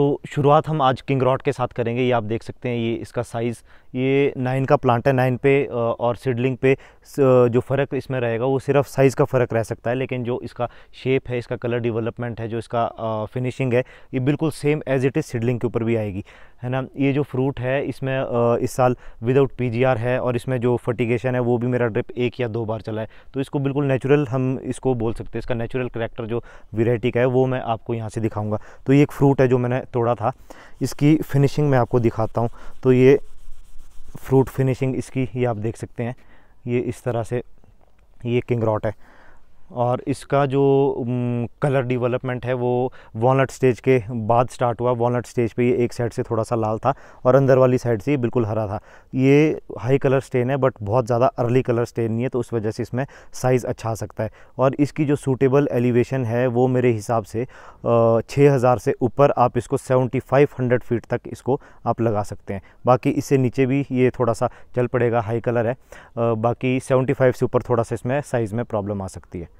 तो शुरुआत हम आज किंग रॉड के साथ करेंगे ये आप देख सकते हैं ये इसका साइज़ ये नाइन का प्लांट है नाइन पे और सीडलिंग पे जो फ़र्क इसमें रहेगा वो सिर्फ साइज़ का फ़र्क रह सकता है लेकिन जो इसका शेप है इसका कलर डेवलपमेंट है जो इसका फिनिशिंग है ये बिल्कुल same as it is seedling के ऊपर भी आएगी है ना ये जो फ्रूट है इसमें इस साल विदाउट पी है और इसमें जो फर्टिगेशन है वो भी मेरा ड्रिप एक या दो बार चला है तो इसको बिल्कुल नेचुरल हम इसको बोल सकते हैं इसका नेचुरल करेक्टर जो वेराइटी का है वो मैं आपको यहाँ से दिखाऊँगा तो ये एक फ्रूट है जो मैंने तोड़ा था इसकी फिनिशिंग मैं आपको दिखाता हूँ तो ये फ्रूट फिनिशिंग इसकी ये आप देख सकते हैं ये इस तरह से ये किंग रॉट है और इसका जो कलर डेवलपमेंट है वो वॉलट स्टेज के बाद स्टार्ट हुआ वॉलट स्टेज पे ये एक साइड से थोड़ा सा लाल था और अंदर वाली साइड से बिल्कुल हरा था ये हाई कलर स्टेन है बट बहुत ज़्यादा अर्ली कलर स्टेन नहीं है तो उस वजह से इसमें साइज़ अच्छा आ सकता है और इसकी जो सूटेबल एलिवेशन है वो मेरे हिसाब से छः हज़ार से ऊपर आप इसको सेवेंटी फाइव हंड्रेड फीट तक इसको आप लगा सकते हैं बाकी इससे नीचे भी ये थोड़ा सा चल पड़ेगा हाई कलर है बाकी सेवेंटी फाइव से ऊपर थोड़ा सा इसमें साइज़ में प्रॉब्लम आ सकती है